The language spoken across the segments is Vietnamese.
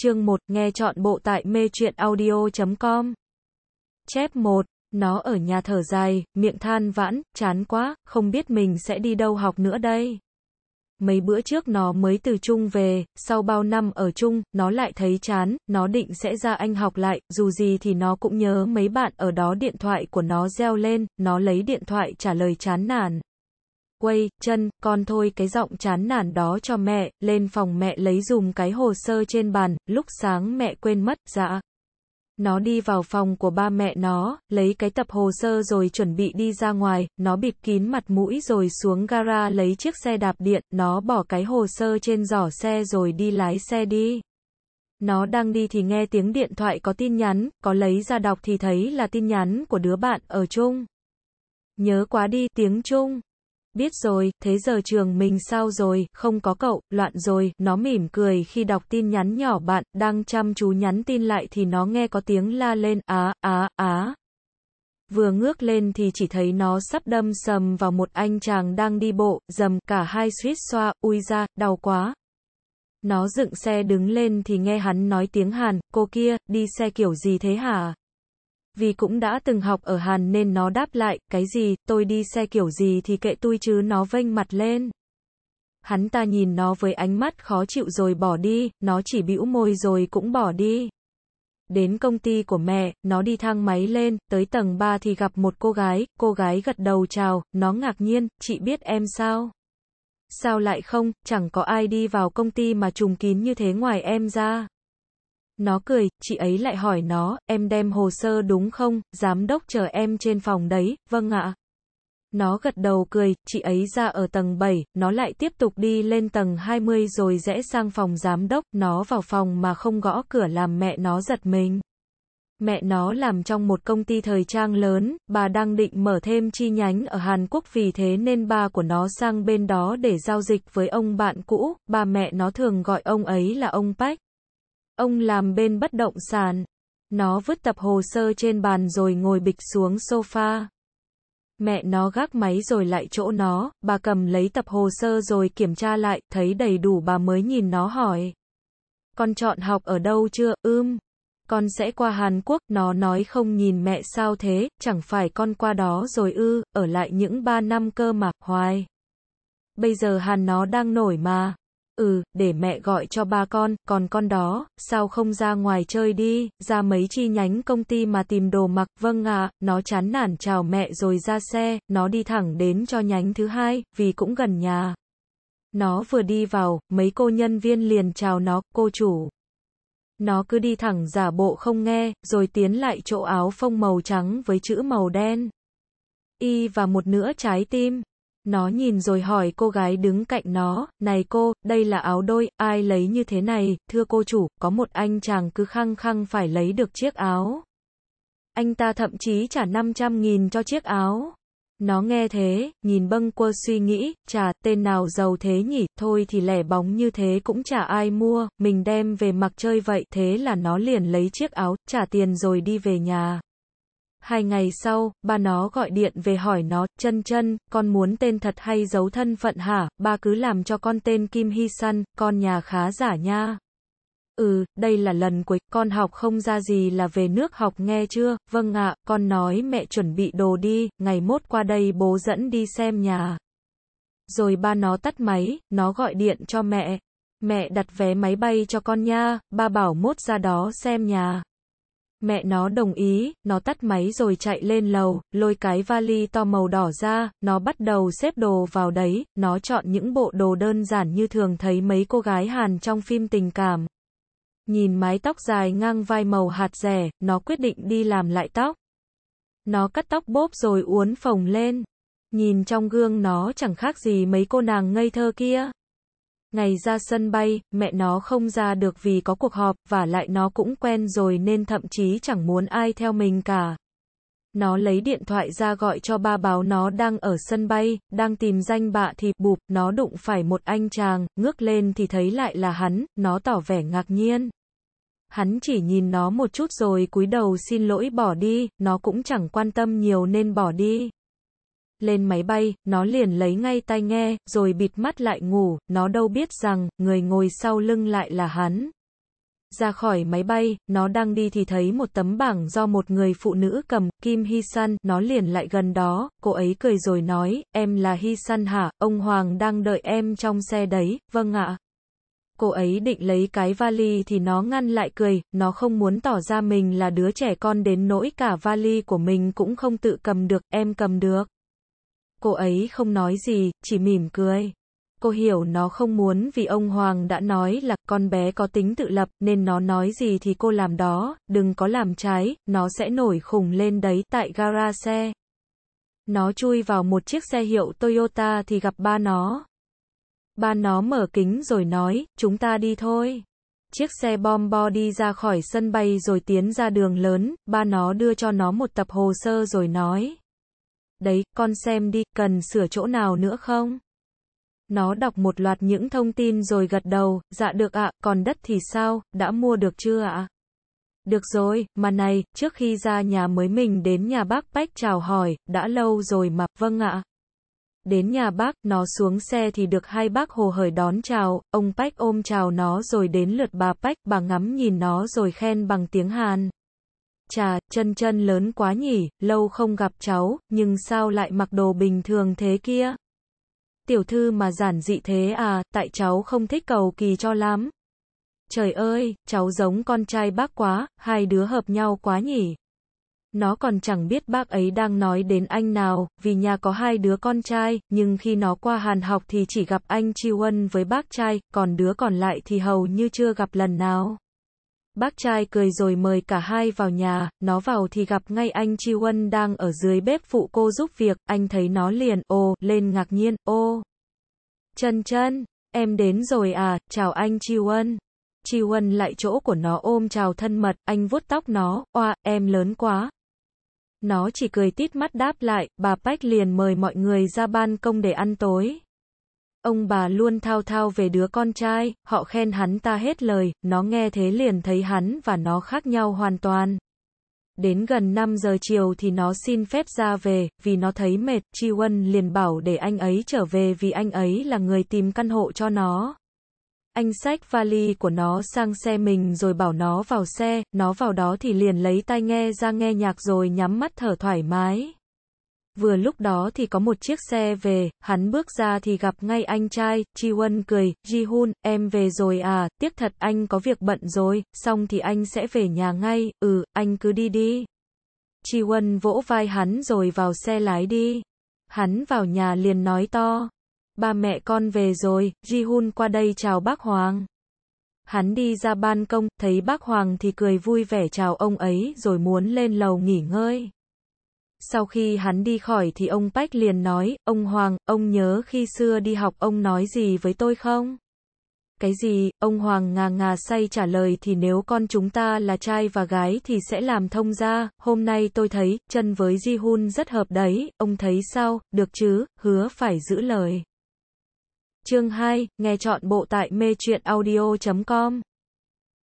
Chương 1, nghe chọn bộ tại mê truyện audio.com. Chép 1, nó ở nhà thở dài, miệng than vãn, chán quá, không biết mình sẽ đi đâu học nữa đây. Mấy bữa trước nó mới từ chung về, sau bao năm ở chung, nó lại thấy chán, nó định sẽ ra anh học lại, dù gì thì nó cũng nhớ mấy bạn ở đó điện thoại của nó reo lên, nó lấy điện thoại trả lời chán nản quay chân, con thôi cái giọng chán nản đó cho mẹ, lên phòng mẹ lấy dùm cái hồ sơ trên bàn, lúc sáng mẹ quên mất, dạ. Nó đi vào phòng của ba mẹ nó, lấy cái tập hồ sơ rồi chuẩn bị đi ra ngoài, nó bịt kín mặt mũi rồi xuống gara lấy chiếc xe đạp điện, nó bỏ cái hồ sơ trên giỏ xe rồi đi lái xe đi. Nó đang đi thì nghe tiếng điện thoại có tin nhắn, có lấy ra đọc thì thấy là tin nhắn của đứa bạn ở chung. Nhớ quá đi tiếng chung biết rồi, thế giờ trường mình sao rồi, không có cậu, loạn rồi, nó mỉm cười khi đọc tin nhắn nhỏ bạn, đang chăm chú nhắn tin lại thì nó nghe có tiếng la lên, á, á, á. Vừa ngước lên thì chỉ thấy nó sắp đâm sầm vào một anh chàng đang đi bộ, dầm cả hai suýt xoa, ui ra, đau quá. Nó dựng xe đứng lên thì nghe hắn nói tiếng Hàn, cô kia, đi xe kiểu gì thế hả? vì cũng đã từng học ở Hàn nên nó đáp lại, cái gì, tôi đi xe kiểu gì thì kệ tôi chứ nó vênh mặt lên. Hắn ta nhìn nó với ánh mắt khó chịu rồi bỏ đi, nó chỉ bĩu môi rồi cũng bỏ đi. Đến công ty của mẹ, nó đi thang máy lên, tới tầng 3 thì gặp một cô gái, cô gái gật đầu chào, nó ngạc nhiên, chị biết em sao? Sao lại không, chẳng có ai đi vào công ty mà trùng kín như thế ngoài em ra. Nó cười, chị ấy lại hỏi nó, em đem hồ sơ đúng không, giám đốc chờ em trên phòng đấy, vâng ạ. Nó gật đầu cười, chị ấy ra ở tầng 7, nó lại tiếp tục đi lên tầng 20 rồi rẽ sang phòng giám đốc, nó vào phòng mà không gõ cửa làm mẹ nó giật mình. Mẹ nó làm trong một công ty thời trang lớn, bà đang định mở thêm chi nhánh ở Hàn Quốc vì thế nên ba của nó sang bên đó để giao dịch với ông bạn cũ, bà mẹ nó thường gọi ông ấy là ông Bách. Ông làm bên bất động sản. Nó vứt tập hồ sơ trên bàn rồi ngồi bịch xuống sofa. Mẹ nó gác máy rồi lại chỗ nó, bà cầm lấy tập hồ sơ rồi kiểm tra lại, thấy đầy đủ bà mới nhìn nó hỏi. Con chọn học ở đâu chưa, ưm? Con sẽ qua Hàn Quốc, nó nói không nhìn mẹ sao thế, chẳng phải con qua đó rồi ư, ở lại những ba năm cơ mà, hoài. Bây giờ Hàn nó đang nổi mà ừ, để mẹ gọi cho ba con, còn con đó, sao không ra ngoài chơi đi, ra mấy chi nhánh công ty mà tìm đồ mặc, vâng ạ, nó chán nản chào mẹ rồi ra xe, nó đi thẳng đến cho nhánh thứ hai, vì cũng gần nhà. Nó vừa đi vào, mấy cô nhân viên liền chào nó, cô chủ. Nó cứ đi thẳng giả bộ không nghe, rồi tiến lại chỗ áo phông màu trắng với chữ màu đen. Y và một nửa trái tim. Nó nhìn rồi hỏi cô gái đứng cạnh nó, này cô, đây là áo đôi, ai lấy như thế này, thưa cô chủ, có một anh chàng cứ khăng khăng phải lấy được chiếc áo. Anh ta thậm chí trả 500.000 cho chiếc áo. Nó nghe thế, nhìn bâng quơ suy nghĩ, chà, tên nào giàu thế nhỉ, thôi thì lẻ bóng như thế cũng chả ai mua, mình đem về mặc chơi vậy, thế là nó liền lấy chiếc áo, trả tiền rồi đi về nhà. Hai ngày sau, ba nó gọi điện về hỏi nó, chân chân, con muốn tên thật hay giấu thân phận hả, ba cứ làm cho con tên Kim Hy Sun, con nhà khá giả nha. Ừ, đây là lần cuối, con học không ra gì là về nước học nghe chưa, vâng ạ, con nói mẹ chuẩn bị đồ đi, ngày mốt qua đây bố dẫn đi xem nhà. Rồi ba nó tắt máy, nó gọi điện cho mẹ. Mẹ đặt vé máy bay cho con nha, ba bảo mốt ra đó xem nhà. Mẹ nó đồng ý, nó tắt máy rồi chạy lên lầu, lôi cái vali to màu đỏ ra, nó bắt đầu xếp đồ vào đấy, nó chọn những bộ đồ đơn giản như thường thấy mấy cô gái Hàn trong phim tình cảm. Nhìn mái tóc dài ngang vai màu hạt rẻ, nó quyết định đi làm lại tóc. Nó cắt tóc bốp rồi uốn phồng lên. Nhìn trong gương nó chẳng khác gì mấy cô nàng ngây thơ kia. Ngày ra sân bay, mẹ nó không ra được vì có cuộc họp, và lại nó cũng quen rồi nên thậm chí chẳng muốn ai theo mình cả. Nó lấy điện thoại ra gọi cho ba báo nó đang ở sân bay, đang tìm danh bạ thì bụp, nó đụng phải một anh chàng, ngước lên thì thấy lại là hắn, nó tỏ vẻ ngạc nhiên. Hắn chỉ nhìn nó một chút rồi cúi đầu xin lỗi bỏ đi, nó cũng chẳng quan tâm nhiều nên bỏ đi. Lên máy bay, nó liền lấy ngay tai nghe, rồi bịt mắt lại ngủ, nó đâu biết rằng, người ngồi sau lưng lại là hắn. Ra khỏi máy bay, nó đang đi thì thấy một tấm bảng do một người phụ nữ cầm, Kim Hy San, nó liền lại gần đó, cô ấy cười rồi nói, em là Hy San hả, ông Hoàng đang đợi em trong xe đấy, vâng ạ. Cô ấy định lấy cái vali thì nó ngăn lại cười, nó không muốn tỏ ra mình là đứa trẻ con đến nỗi cả vali của mình cũng không tự cầm được, em cầm được. Cô ấy không nói gì, chỉ mỉm cười. Cô hiểu nó không muốn vì ông Hoàng đã nói là con bé có tính tự lập nên nó nói gì thì cô làm đó, đừng có làm trái, nó sẽ nổi khùng lên đấy tại gara xe. Nó chui vào một chiếc xe hiệu Toyota thì gặp ba nó. Ba nó mở kính rồi nói, chúng ta đi thôi. Chiếc xe bom bo đi ra khỏi sân bay rồi tiến ra đường lớn, ba nó đưa cho nó một tập hồ sơ rồi nói đấy, con xem đi, cần sửa chỗ nào nữa không? Nó đọc một loạt những thông tin rồi gật đầu, dạ được ạ, còn đất thì sao, đã mua được chưa ạ? Được rồi, mà này, trước khi ra nhà mới mình đến nhà bác Bách chào hỏi, đã lâu rồi mà, vâng ạ. Đến nhà bác, nó xuống xe thì được hai bác hồ hởi đón chào, ông Bách ôm chào nó rồi đến lượt bà Bách, bà ngắm nhìn nó rồi khen bằng tiếng Hàn. Chà, chân chân lớn quá nhỉ, lâu không gặp cháu, nhưng sao lại mặc đồ bình thường thế kia? Tiểu thư mà giản dị thế à, tại cháu không thích cầu kỳ cho lắm. Trời ơi, cháu giống con trai bác quá, hai đứa hợp nhau quá nhỉ. Nó còn chẳng biết bác ấy đang nói đến anh nào, vì nhà có hai đứa con trai, nhưng khi nó qua Hàn học thì chỉ gặp anh Chi Huân với bác trai, còn đứa còn lại thì hầu như chưa gặp lần nào. Bác trai cười rồi mời cả hai vào nhà, nó vào thì gặp ngay anh Chi Huân đang ở dưới bếp phụ cô giúp việc, anh thấy nó liền, ô, lên ngạc nhiên, ô. Chân chân, em đến rồi à, chào anh Chi Huân. Chi Huân lại chỗ của nó ôm chào thân mật, anh vuốt tóc nó, oa, em lớn quá. Nó chỉ cười tít mắt đáp lại, bà Bách liền mời mọi người ra ban công để ăn tối ông bà luôn thao thao về đứa con trai, họ khen hắn ta hết lời, nó nghe thế liền thấy hắn và nó khác nhau hoàn toàn. Đến gần 5 giờ chiều thì nó xin phép ra về, vì nó thấy mệt, Chi Quân liền bảo để anh ấy trở về vì anh ấy là người tìm căn hộ cho nó. Anh xách vali của nó sang xe mình rồi bảo nó vào xe, nó vào đó thì liền lấy tai nghe ra nghe nhạc rồi nhắm mắt thở thoải mái. Vừa lúc đó thì có một chiếc xe về, hắn bước ra thì gặp ngay anh trai, Chi Won cười, Ji Hun, em về rồi à, tiếc thật anh có việc bận rồi, xong thì anh sẽ về nhà ngay, ừ, anh cứ đi đi. Chi Won vỗ vai hắn rồi vào xe lái đi. Hắn vào nhà liền nói to. Ba mẹ con về rồi, Ji Hun qua đây chào bác Hoàng. Hắn đi ra ban công, thấy bác Hoàng thì cười vui vẻ chào ông ấy rồi muốn lên lầu nghỉ ngơi. Sau khi hắn đi khỏi thì ông Bách liền nói, ông Hoàng, ông nhớ khi xưa đi học ông nói gì với tôi không? Cái gì, ông Hoàng ngà ngà say trả lời thì nếu con chúng ta là trai và gái thì sẽ làm thông ra, hôm nay tôi thấy, chân với Ji Hun rất hợp đấy, ông thấy sao, được chứ, hứa phải giữ lời. Chương 2, nghe chọn bộ tại mê truyện audio.com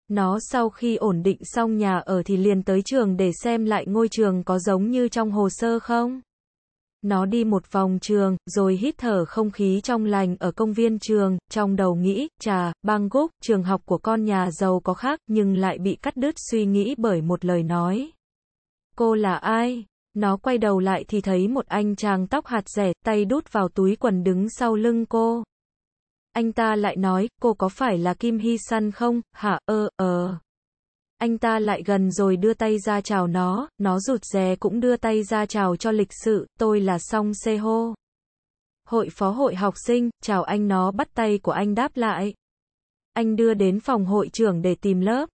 nó sau khi ổn định xong nhà ở thì liền tới trường để xem lại ngôi trường có giống như trong hồ sơ không. Nó đi một vòng trường, rồi hít thở không khí trong lành ở công viên trường, trong đầu nghĩ, trà, Bangkok, trường học của con nhà giàu có khác, nhưng lại bị cắt đứt suy nghĩ bởi một lời nói. Cô là ai? Nó quay đầu lại thì thấy một anh chàng tóc hạt rẻ, tay đút vào túi quần đứng sau lưng cô. Anh ta lại nói, cô có phải là Kim Hy Sun không, hả, ơ, ờ. Anh ta lại gần rồi đưa tay ra chào nó, nó rụt rè cũng đưa tay ra chào cho lịch sự, tôi là Song Sê Ho. Hội phó hội học sinh, chào anh nó bắt tay của anh đáp lại. Anh đưa đến phòng hội trưởng để tìm lớp.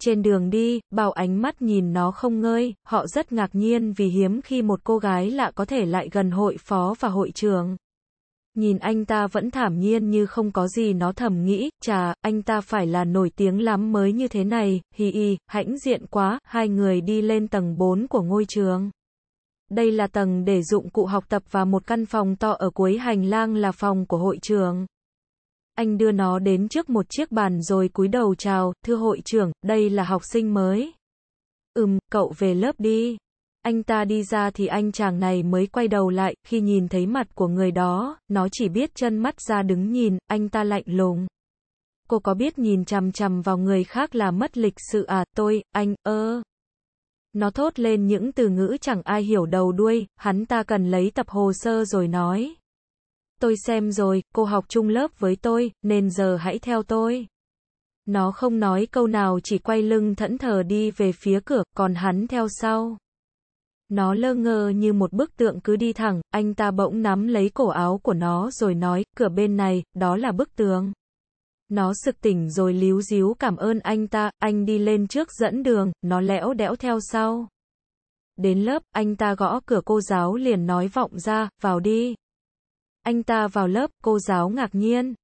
Trên đường đi, bảo ánh mắt nhìn nó không ngơi, họ rất ngạc nhiên vì hiếm khi một cô gái lạ có thể lại gần hội phó và hội trưởng. Nhìn anh ta vẫn thảm nhiên như không có gì nó thầm nghĩ, chà, anh ta phải là nổi tiếng lắm mới như thế này, hi hi, hãnh diện quá, hai người đi lên tầng 4 của ngôi trường. Đây là tầng để dụng cụ học tập và một căn phòng to ở cuối hành lang là phòng của hội trường. Anh đưa nó đến trước một chiếc bàn rồi cúi đầu chào, thưa hội trưởng, đây là học sinh mới. Ừm, cậu về lớp đi anh ta đi ra thì anh chàng này mới quay đầu lại, khi nhìn thấy mặt của người đó, nó chỉ biết chân mắt ra đứng nhìn, anh ta lạnh lùng. Cô có biết nhìn chằm chằm vào người khác là mất lịch sự à, tôi, anh, ơ. Nó thốt lên những từ ngữ chẳng ai hiểu đầu đuôi, hắn ta cần lấy tập hồ sơ rồi nói. Tôi xem rồi, cô học chung lớp với tôi, nên giờ hãy theo tôi. Nó không nói câu nào chỉ quay lưng thẫn thờ đi về phía cửa, còn hắn theo sau. Nó lơ ngơ như một bức tượng cứ đi thẳng, anh ta bỗng nắm lấy cổ áo của nó rồi nói, cửa bên này, đó là bức tường. Nó sực tỉnh rồi líu díu cảm ơn anh ta, anh đi lên trước dẫn đường, nó lẽo đẽo theo sau. Đến lớp, anh ta gõ cửa cô giáo liền nói vọng ra, vào đi. Anh ta vào lớp, cô giáo ngạc nhiên.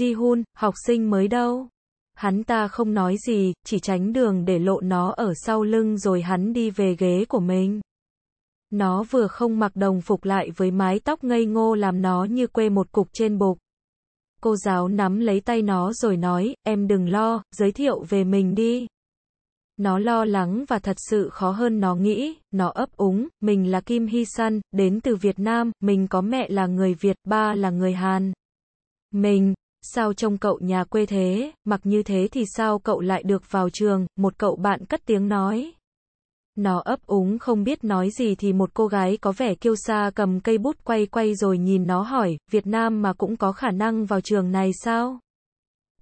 Ji Hun, học sinh mới đâu? Hắn ta không nói gì, chỉ tránh đường để lộ nó ở sau lưng rồi hắn đi về ghế của mình. Nó vừa không mặc đồng phục lại với mái tóc ngây ngô làm nó như quê một cục trên bục. Cô giáo nắm lấy tay nó rồi nói, em đừng lo, giới thiệu về mình đi. Nó lo lắng và thật sự khó hơn nó nghĩ, nó ấp úng, mình là Kim Hy Sun, đến từ Việt Nam, mình có mẹ là người Việt, ba là người Hàn. Mình, sao trông cậu nhà quê thế, mặc như thế thì sao cậu lại được vào trường, một cậu bạn cất tiếng nói. Nó ấp úng không biết nói gì thì một cô gái có vẻ kiêu sa cầm cây bút quay quay rồi nhìn nó hỏi, Việt Nam mà cũng có khả năng vào trường này sao?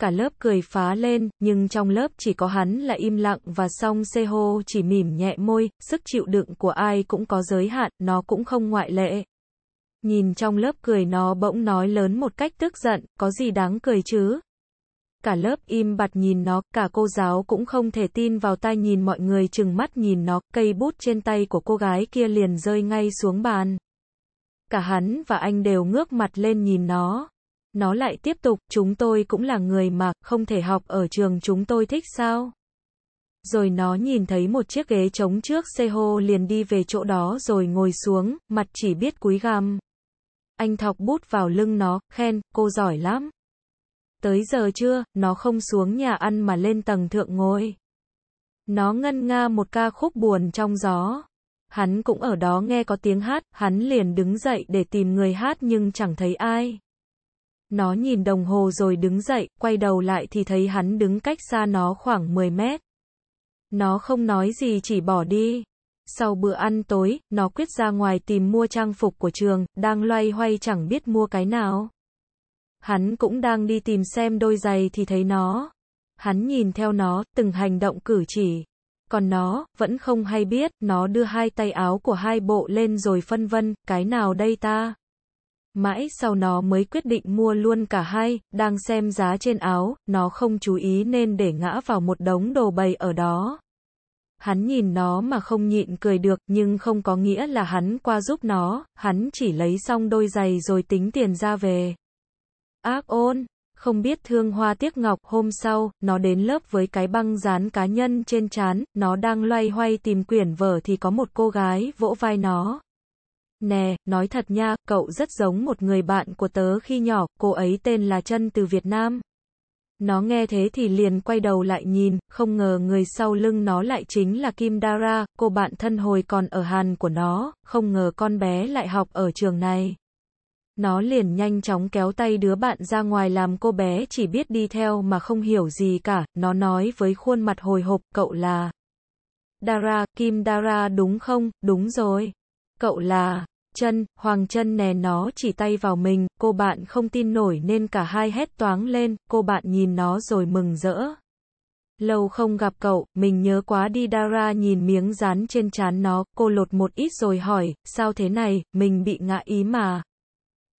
Cả lớp cười phá lên, nhưng trong lớp chỉ có hắn là im lặng và song Seho chỉ mỉm nhẹ môi, sức chịu đựng của ai cũng có giới hạn, nó cũng không ngoại lệ. Nhìn trong lớp cười nó bỗng nói lớn một cách tức giận, có gì đáng cười chứ, cả lớp im bặt nhìn nó, cả cô giáo cũng không thể tin vào tai nhìn mọi người chừng mắt nhìn nó, cây bút trên tay của cô gái kia liền rơi ngay xuống bàn. Cả hắn và anh đều ngước mặt lên nhìn nó. Nó lại tiếp tục, chúng tôi cũng là người mà, không thể học ở trường chúng tôi thích sao? Rồi nó nhìn thấy một chiếc ghế trống trước xe hô liền đi về chỗ đó rồi ngồi xuống, mặt chỉ biết cúi gằm. Anh thọc bút vào lưng nó, khen, cô giỏi lắm tới giờ chưa, nó không xuống nhà ăn mà lên tầng thượng ngồi. Nó ngân nga một ca khúc buồn trong gió. Hắn cũng ở đó nghe có tiếng hát, hắn liền đứng dậy để tìm người hát nhưng chẳng thấy ai. Nó nhìn đồng hồ rồi đứng dậy, quay đầu lại thì thấy hắn đứng cách xa nó khoảng 10 mét. Nó không nói gì chỉ bỏ đi. Sau bữa ăn tối, nó quyết ra ngoài tìm mua trang phục của trường, đang loay hoay chẳng biết mua cái nào. Hắn cũng đang đi tìm xem đôi giày thì thấy nó. Hắn nhìn theo nó, từng hành động cử chỉ. Còn nó, vẫn không hay biết, nó đưa hai tay áo của hai bộ lên rồi phân vân, cái nào đây ta? Mãi sau nó mới quyết định mua luôn cả hai, đang xem giá trên áo, nó không chú ý nên để ngã vào một đống đồ bày ở đó. Hắn nhìn nó mà không nhịn cười được, nhưng không có nghĩa là hắn qua giúp nó, hắn chỉ lấy xong đôi giày rồi tính tiền ra về ác ôn. Không biết thương hoa tiếc ngọc, hôm sau, nó đến lớp với cái băng dán cá nhân trên chán, nó đang loay hoay tìm quyển vở thì có một cô gái vỗ vai nó. Nè, nói thật nha, cậu rất giống một người bạn của tớ khi nhỏ, cô ấy tên là Trân từ Việt Nam. Nó nghe thế thì liền quay đầu lại nhìn, không ngờ người sau lưng nó lại chính là Kim Dara, cô bạn thân hồi còn ở Hàn của nó, không ngờ con bé lại học ở trường này. Nó liền nhanh chóng kéo tay đứa bạn ra ngoài làm cô bé chỉ biết đi theo mà không hiểu gì cả, nó nói với khuôn mặt hồi hộp, cậu là... Dara, Kim Dara đúng không, đúng rồi. Cậu là... Chân, Hoàng chân nè nó chỉ tay vào mình, cô bạn không tin nổi nên cả hai hét toáng lên, cô bạn nhìn nó rồi mừng rỡ. Lâu không gặp cậu, mình nhớ quá đi Dara nhìn miếng rán trên trán nó, cô lột một ít rồi hỏi, sao thế này, mình bị ngã ý mà.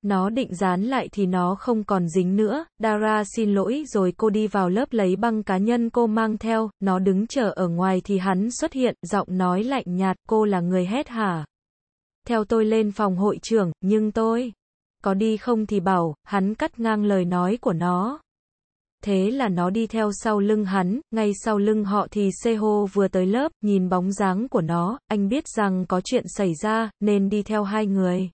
Nó định dán lại thì nó không còn dính nữa, Dara xin lỗi rồi cô đi vào lớp lấy băng cá nhân cô mang theo, nó đứng chờ ở ngoài thì hắn xuất hiện, giọng nói lạnh nhạt, cô là người hét hả? Theo tôi lên phòng hội trưởng, nhưng tôi, có đi không thì bảo, hắn cắt ngang lời nói của nó. Thế là nó đi theo sau lưng hắn, ngay sau lưng họ thì Seho vừa tới lớp, nhìn bóng dáng của nó, anh biết rằng có chuyện xảy ra, nên đi theo hai người.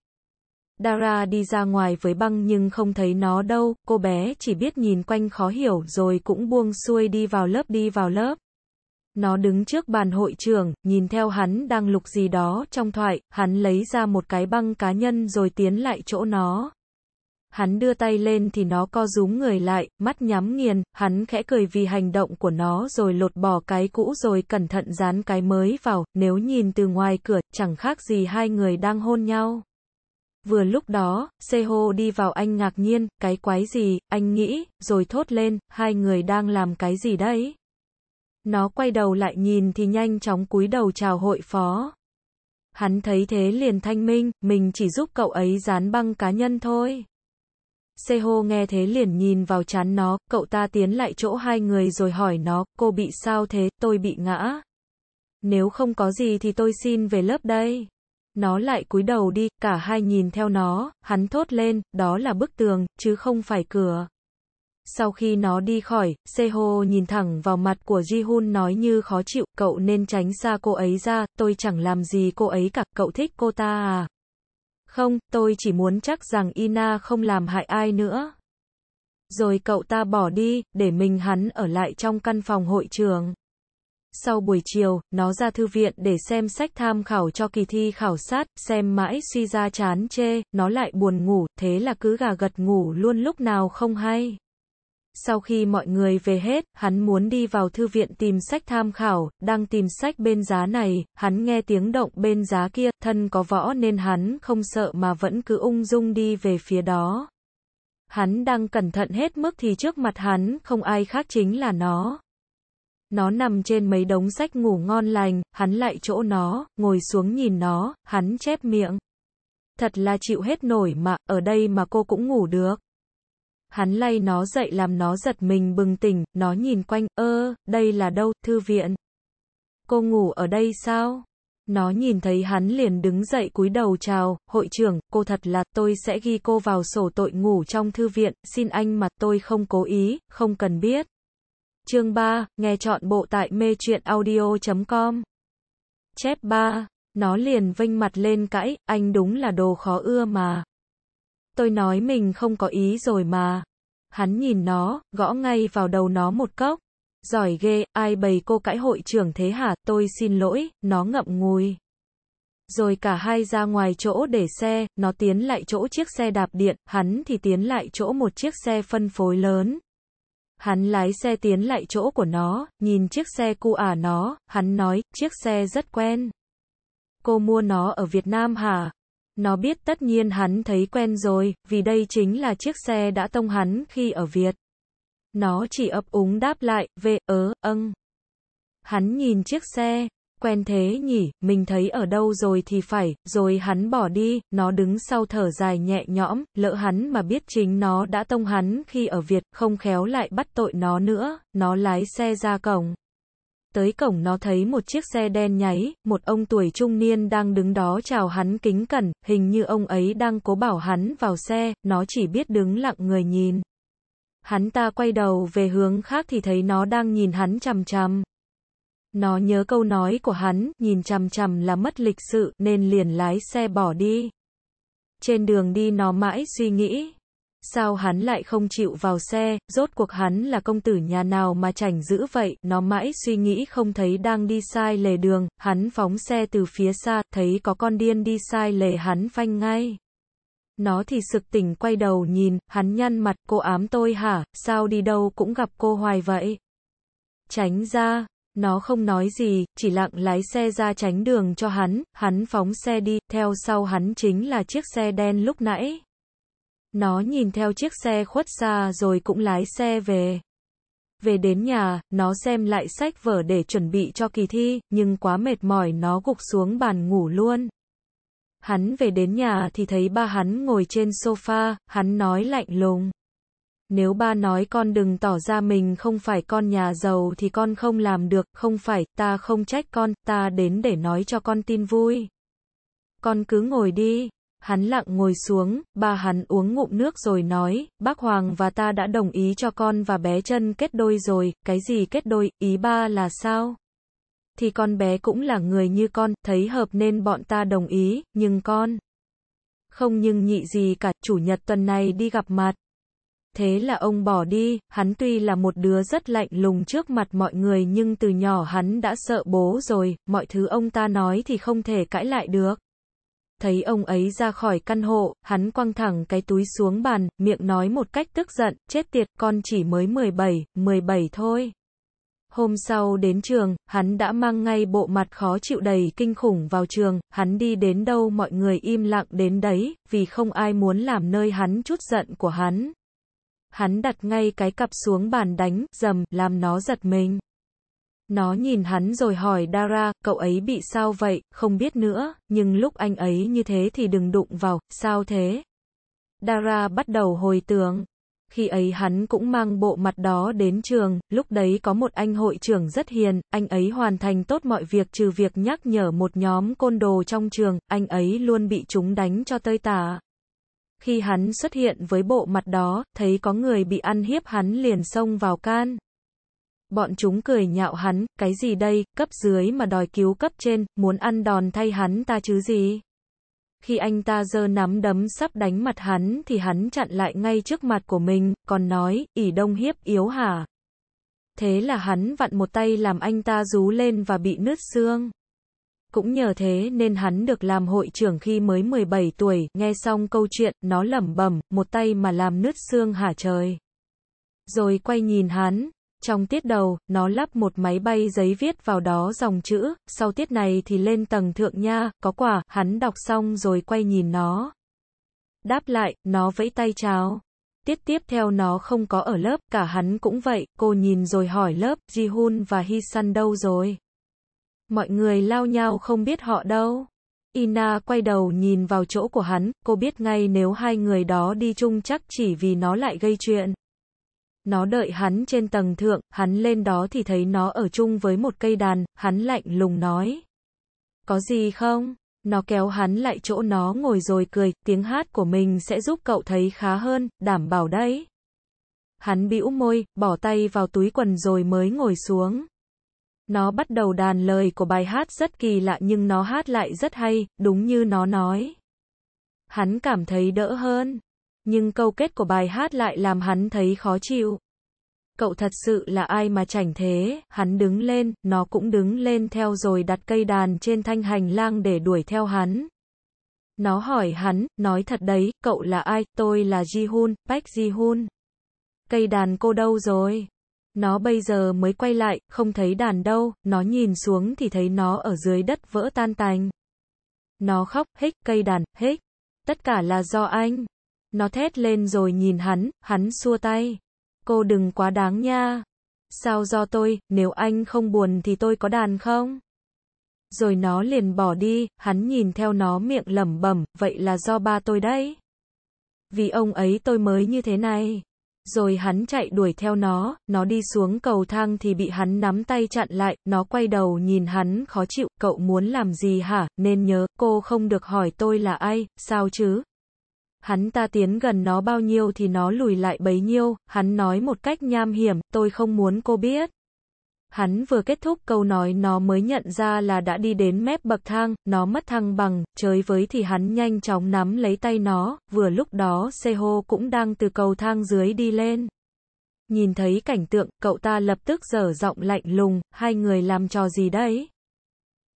Dara đi ra ngoài với băng nhưng không thấy nó đâu, cô bé chỉ biết nhìn quanh khó hiểu rồi cũng buông xuôi đi vào lớp đi vào lớp. Nó đứng trước bàn hội trưởng, nhìn theo hắn đang lục gì đó trong thoại, hắn lấy ra một cái băng cá nhân rồi tiến lại chỗ nó. Hắn đưa tay lên thì nó co rúm người lại, mắt nhắm nghiền, hắn khẽ cười vì hành động của nó rồi lột bỏ cái cũ rồi cẩn thận dán cái mới vào, nếu nhìn từ ngoài cửa, chẳng khác gì hai người đang hôn nhau. Vừa lúc đó, Seho đi vào anh ngạc nhiên, cái quái gì, anh nghĩ, rồi thốt lên, hai người đang làm cái gì đấy? Nó quay đầu lại nhìn thì nhanh chóng cúi đầu chào hội phó. Hắn thấy thế liền thanh minh, mình chỉ giúp cậu ấy dán băng cá nhân thôi. Seho nghe thế liền nhìn vào chán nó, cậu ta tiến lại chỗ hai người rồi hỏi nó, cô bị sao thế, tôi bị ngã. Nếu không có gì thì tôi xin về lớp đây. Nó lại cúi đầu đi, cả hai nhìn theo nó, hắn thốt lên, đó là bức tường, chứ không phải cửa. Sau khi nó đi khỏi, Seho nhìn thẳng vào mặt của Jihun nói như khó chịu, cậu nên tránh xa cô ấy ra, tôi chẳng làm gì cô ấy cả, cậu thích cô ta à? Không, tôi chỉ muốn chắc rằng Ina không làm hại ai nữa. Rồi cậu ta bỏ đi, để mình hắn ở lại trong căn phòng hội trường sau buổi chiều, nó ra thư viện để xem sách tham khảo cho kỳ thi khảo sát, xem mãi suy ra chán chê, nó lại buồn ngủ, thế là cứ gà gật ngủ luôn lúc nào không hay. Sau khi mọi người về hết, hắn muốn đi vào thư viện tìm sách tham khảo, đang tìm sách bên giá này, hắn nghe tiếng động bên giá kia, thân có võ nên hắn không sợ mà vẫn cứ ung dung đi về phía đó. Hắn đang cẩn thận hết mức thì trước mặt hắn không ai khác chính là nó. Nó nằm trên mấy đống sách ngủ ngon lành, hắn lại chỗ nó, ngồi xuống nhìn nó, hắn chép miệng. Thật là chịu hết nổi mà, ở đây mà cô cũng ngủ được. Hắn lay nó dậy làm nó giật mình bừng tỉnh, nó nhìn quanh, ơ, đây là đâu, thư viện. Cô ngủ ở đây sao? Nó nhìn thấy hắn liền đứng dậy cúi đầu chào, hội trưởng, cô thật là, tôi sẽ ghi cô vào sổ tội ngủ trong thư viện, xin anh mà tôi không cố ý, không cần biết. Chương 3, nghe chọn bộ tại mê truyện audio.com. Chép 3, nó liền vênh mặt lên cãi, anh đúng là đồ khó ưa mà. Tôi nói mình không có ý rồi mà. Hắn nhìn nó, gõ ngay vào đầu nó một cốc. Giỏi ghê, ai bày cô cãi hội trưởng thế hả, tôi xin lỗi, nó ngậm ngùi. Rồi cả hai ra ngoài chỗ để xe, nó tiến lại chỗ chiếc xe đạp điện, hắn thì tiến lại chỗ một chiếc xe phân phối lớn. Hắn lái xe tiến lại chỗ của nó, nhìn chiếc xe cu ả nó, hắn nói, chiếc xe rất quen. Cô mua nó ở Việt Nam hả? Nó biết tất nhiên hắn thấy quen rồi, vì đây chính là chiếc xe đã tông hắn khi ở Việt. Nó chỉ ấp úng đáp lại, về, ớ, ưng. Hắn nhìn chiếc xe, quen thế nhỉ, mình thấy ở đâu rồi thì phải, rồi hắn bỏ đi, nó đứng sau thở dài nhẹ nhõm, lỡ hắn mà biết chính nó đã tông hắn khi ở Việt, không khéo lại bắt tội nó nữa, nó lái xe ra cổng. Tới cổng nó thấy một chiếc xe đen nháy, một ông tuổi trung niên đang đứng đó chào hắn kính cẩn, hình như ông ấy đang cố bảo hắn vào xe, nó chỉ biết đứng lặng người nhìn. Hắn ta quay đầu về hướng khác thì thấy nó đang nhìn hắn chằm chằm. Nó nhớ câu nói của hắn, nhìn chằm chằm là mất lịch sự, nên liền lái xe bỏ đi. Trên đường đi nó mãi suy nghĩ. Sao hắn lại không chịu vào xe, rốt cuộc hắn là công tử nhà nào mà chảnh dữ vậy, nó mãi suy nghĩ không thấy đang đi sai lề đường, hắn phóng xe từ phía xa, thấy có con điên đi sai lề hắn phanh ngay. Nó thì sực tỉnh quay đầu nhìn, hắn nhăn mặt, cô ám tôi hả, sao đi đâu cũng gặp cô hoài vậy. Tránh ra, nó không nói gì, chỉ lặng lái xe ra tránh đường cho hắn, hắn phóng xe đi, theo sau hắn chính là chiếc xe đen lúc nãy. Nó nhìn theo chiếc xe khuất xa rồi cũng lái xe về. Về đến nhà, nó xem lại sách vở để chuẩn bị cho kỳ thi, nhưng quá mệt mỏi nó gục xuống bàn ngủ luôn. Hắn về đến nhà thì thấy ba hắn ngồi trên sofa, hắn nói lạnh lùng nếu ba nói con đừng tỏ ra mình không phải con nhà giàu thì con không làm được, không phải, ta không trách con, ta đến để nói cho con tin vui. Con cứ ngồi đi. Hắn lặng ngồi xuống, ba hắn uống ngụm nước rồi nói, bác Hoàng và ta đã đồng ý cho con và bé chân kết đôi rồi, cái gì kết đôi, ý ba là sao? Thì con bé cũng là người như con, thấy hợp nên bọn ta đồng ý, nhưng con... Không nhưng nhị gì cả, chủ nhật tuần này đi gặp mặt thế là ông bỏ đi, hắn tuy là một đứa rất lạnh lùng trước mặt mọi người nhưng từ nhỏ hắn đã sợ bố rồi, mọi thứ ông ta nói thì không thể cãi lại được. Thấy ông ấy ra khỏi căn hộ, hắn quăng thẳng cái túi xuống bàn, miệng nói một cách tức giận, chết tiệt, con chỉ mới 17, 17 thôi. Hôm sau đến trường, hắn đã mang ngay bộ mặt khó chịu đầy kinh khủng vào trường, hắn đi đến đâu mọi người im lặng đến đấy, vì không ai muốn làm nơi hắn chút giận của hắn. Hắn đặt ngay cái cặp xuống bàn đánh, dầm, làm nó giật mình. Nó nhìn hắn rồi hỏi Dara, cậu ấy bị sao vậy, không biết nữa, nhưng lúc anh ấy như thế thì đừng đụng vào, sao thế? Dara bắt đầu hồi tưởng. Khi ấy hắn cũng mang bộ mặt đó đến trường, lúc đấy có một anh hội trưởng rất hiền, anh ấy hoàn thành tốt mọi việc trừ việc nhắc nhở một nhóm côn đồ trong trường, anh ấy luôn bị chúng đánh cho tơi tả. Khi hắn xuất hiện với bộ mặt đó, thấy có người bị ăn hiếp hắn liền xông vào can. Bọn chúng cười nhạo hắn, cái gì đây, cấp dưới mà đòi cứu cấp trên, muốn ăn đòn thay hắn ta chứ gì. Khi anh ta giơ nắm đấm sắp đánh mặt hắn thì hắn chặn lại ngay trước mặt của mình, còn nói, ỉ đông hiếp yếu hả. Thế là hắn vặn một tay làm anh ta rú lên và bị nứt xương cũng nhờ thế nên hắn được làm hội trưởng khi mới 17 tuổi, nghe xong câu chuyện, nó lẩm bẩm, một tay mà làm nứt xương hả trời. Rồi quay nhìn hắn, trong tiết đầu, nó lắp một máy bay giấy viết vào đó dòng chữ, sau tiết này thì lên tầng thượng nha, có quả, hắn đọc xong rồi quay nhìn nó. Đáp lại, nó vẫy tay chào. Tiết tiếp theo nó không có ở lớp, cả hắn cũng vậy, cô nhìn rồi hỏi lớp, Ji-hun và Hi-san đâu rồi? Mọi người lao nhau không biết họ đâu. Ina quay đầu nhìn vào chỗ của hắn, cô biết ngay nếu hai người đó đi chung chắc chỉ vì nó lại gây chuyện. Nó đợi hắn trên tầng thượng, hắn lên đó thì thấy nó ở chung với một cây đàn, hắn lạnh lùng nói. Có gì không? Nó kéo hắn lại chỗ nó ngồi rồi cười, tiếng hát của mình sẽ giúp cậu thấy khá hơn, đảm bảo đấy. Hắn bĩu môi, bỏ tay vào túi quần rồi mới ngồi xuống. Nó bắt đầu đàn lời của bài hát rất kỳ lạ nhưng nó hát lại rất hay, đúng như nó nói. Hắn cảm thấy đỡ hơn, nhưng câu kết của bài hát lại làm hắn thấy khó chịu. Cậu thật sự là ai mà chảnh thế, hắn đứng lên, nó cũng đứng lên theo rồi đặt cây đàn trên thanh hành lang để đuổi theo hắn. Nó hỏi hắn, nói thật đấy, cậu là ai, tôi là Ji-hun, Park Ji-hun. Cây đàn cô đâu rồi? Nó bây giờ mới quay lại, không thấy đàn đâu, nó nhìn xuống thì thấy nó ở dưới đất vỡ tan tành. Nó khóc, hích, cây đàn, hích. Tất cả là do anh. Nó thét lên rồi nhìn hắn, hắn xua tay. Cô đừng quá đáng nha. Sao do tôi, nếu anh không buồn thì tôi có đàn không? Rồi nó liền bỏ đi, hắn nhìn theo nó miệng lẩm bẩm, vậy là do ba tôi đấy. Vì ông ấy tôi mới như thế này. Rồi hắn chạy đuổi theo nó, nó đi xuống cầu thang thì bị hắn nắm tay chặn lại, nó quay đầu nhìn hắn khó chịu, cậu muốn làm gì hả, nên nhớ, cô không được hỏi tôi là ai, sao chứ? Hắn ta tiến gần nó bao nhiêu thì nó lùi lại bấy nhiêu, hắn nói một cách nham hiểm, tôi không muốn cô biết. Hắn vừa kết thúc câu nói nó mới nhận ra là đã đi đến mép bậc thang, nó mất thăng bằng, chơi với thì hắn nhanh chóng nắm lấy tay nó, vừa lúc đó Seho cũng đang từ cầu thang dưới đi lên. Nhìn thấy cảnh tượng, cậu ta lập tức dở giọng lạnh lùng, hai người làm trò gì đấy?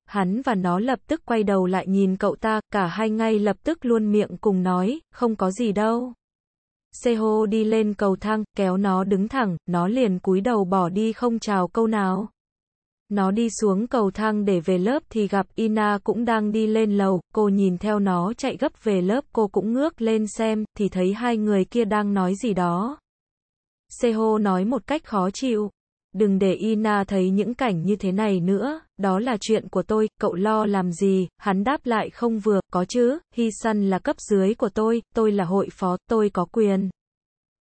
Hắn và nó lập tức quay đầu lại nhìn cậu ta, cả hai ngay lập tức luôn miệng cùng nói, không có gì đâu. Seho đi lên cầu thang, kéo nó đứng thẳng, nó liền cúi đầu bỏ đi không chào câu nào. Nó đi xuống cầu thang để về lớp thì gặp Ina cũng đang đi lên lầu, cô nhìn theo nó chạy gấp về lớp cô cũng ngước lên xem, thì thấy hai người kia đang nói gì đó. Seho nói một cách khó chịu đừng để Ina thấy những cảnh như thế này nữa, đó là chuyện của tôi, cậu lo làm gì, hắn đáp lại không vừa, có chứ, Hi Sun là cấp dưới của tôi, tôi là hội phó, tôi có quyền.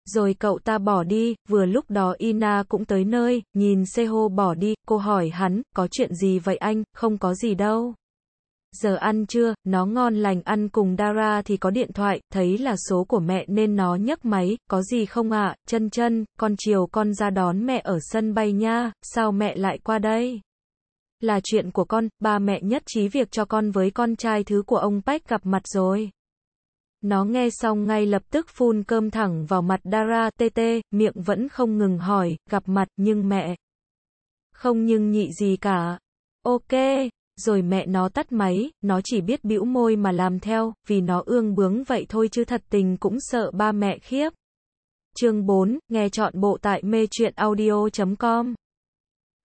Rồi cậu ta bỏ đi, vừa lúc đó Ina cũng tới nơi, nhìn Seho bỏ đi, cô hỏi hắn, có chuyện gì vậy anh, không có gì đâu giờ ăn chưa? nó ngon lành ăn cùng Dara thì có điện thoại, thấy là số của mẹ nên nó nhấc máy, có gì không ạ, à? chân chân, con chiều con ra đón mẹ ở sân bay nha, sao mẹ lại qua đây? Là chuyện của con, ba mẹ nhất trí việc cho con với con trai thứ của ông Bách gặp mặt rồi. Nó nghe xong ngay lập tức phun cơm thẳng vào mặt Dara TT, miệng vẫn không ngừng hỏi, gặp mặt nhưng mẹ. Không nhưng nhị gì cả. Ok, rồi mẹ nó tắt máy, nó chỉ biết bĩu môi mà làm theo, vì nó ương bướng vậy thôi chứ thật tình cũng sợ ba mẹ khiếp. Chương 4, nghe chọn bộ tại mê chuyện audio.com.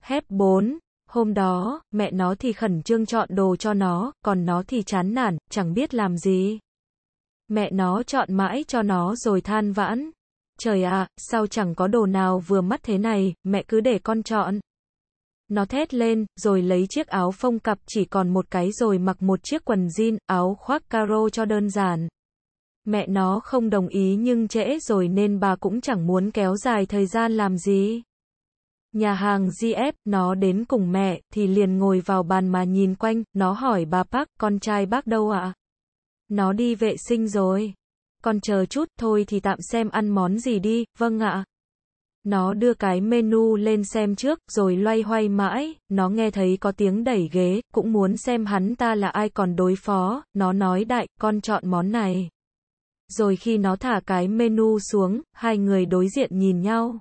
Hép 4 Hôm đó, mẹ nó thì khẩn trương chọn đồ cho nó, còn nó thì chán nản, chẳng biết làm gì. Mẹ nó chọn mãi cho nó rồi than vãn. Trời ạ, à, sao chẳng có đồ nào vừa mắt thế này, mẹ cứ để con chọn. Nó thét lên, rồi lấy chiếc áo phông cặp chỉ còn một cái rồi mặc một chiếc quần jean, áo khoác caro cho đơn giản. Mẹ nó không đồng ý nhưng trễ rồi nên bà cũng chẳng muốn kéo dài thời gian làm gì. Nhà hàng GF, nó đến cùng mẹ, thì liền ngồi vào bàn mà nhìn quanh, nó hỏi bà Park, con trai bác đâu ạ? Nó đi vệ sinh rồi. Con chờ chút, thôi thì tạm xem ăn món gì đi, vâng ạ. Nó đưa cái menu lên xem trước, rồi loay hoay mãi, nó nghe thấy có tiếng đẩy ghế, cũng muốn xem hắn ta là ai còn đối phó, nó nói đại, con chọn món này. Rồi khi nó thả cái menu xuống, hai người đối diện nhìn nhau.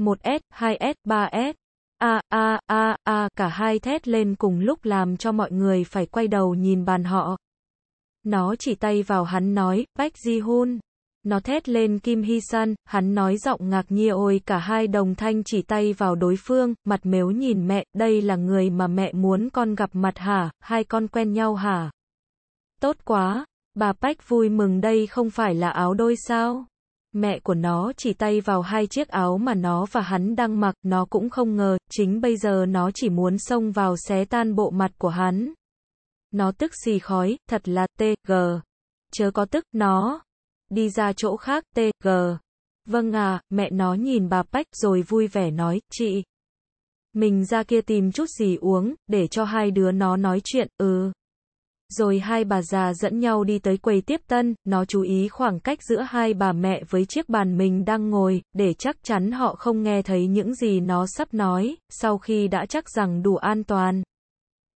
1S, 2S, 3S. A, a, a, a, cả hai thét lên cùng lúc làm cho mọi người phải quay đầu nhìn bàn họ. Nó chỉ tay vào hắn nói, Bách Di Hôn. Nó thét lên Kim Hy San, hắn nói giọng ngạc nhiên ôi cả hai đồng thanh chỉ tay vào đối phương, mặt mếu nhìn mẹ, đây là người mà mẹ muốn con gặp mặt hả, hai con quen nhau hả? Tốt quá, bà Bách vui mừng đây không phải là áo đôi sao? Mẹ của nó chỉ tay vào hai chiếc áo mà nó và hắn đang mặc, nó cũng không ngờ, chính bây giờ nó chỉ muốn xông vào xé tan bộ mặt của hắn. Nó tức xì khói, thật là tê, gờ, Chớ có tức, nó đi ra chỗ khác, T, G. Vâng à, mẹ nó nhìn bà Bách rồi vui vẻ nói, chị. Mình ra kia tìm chút gì uống, để cho hai đứa nó nói chuyện, ừ. Rồi hai bà già dẫn nhau đi tới quầy tiếp tân, nó chú ý khoảng cách giữa hai bà mẹ với chiếc bàn mình đang ngồi, để chắc chắn họ không nghe thấy những gì nó sắp nói, sau khi đã chắc rằng đủ an toàn,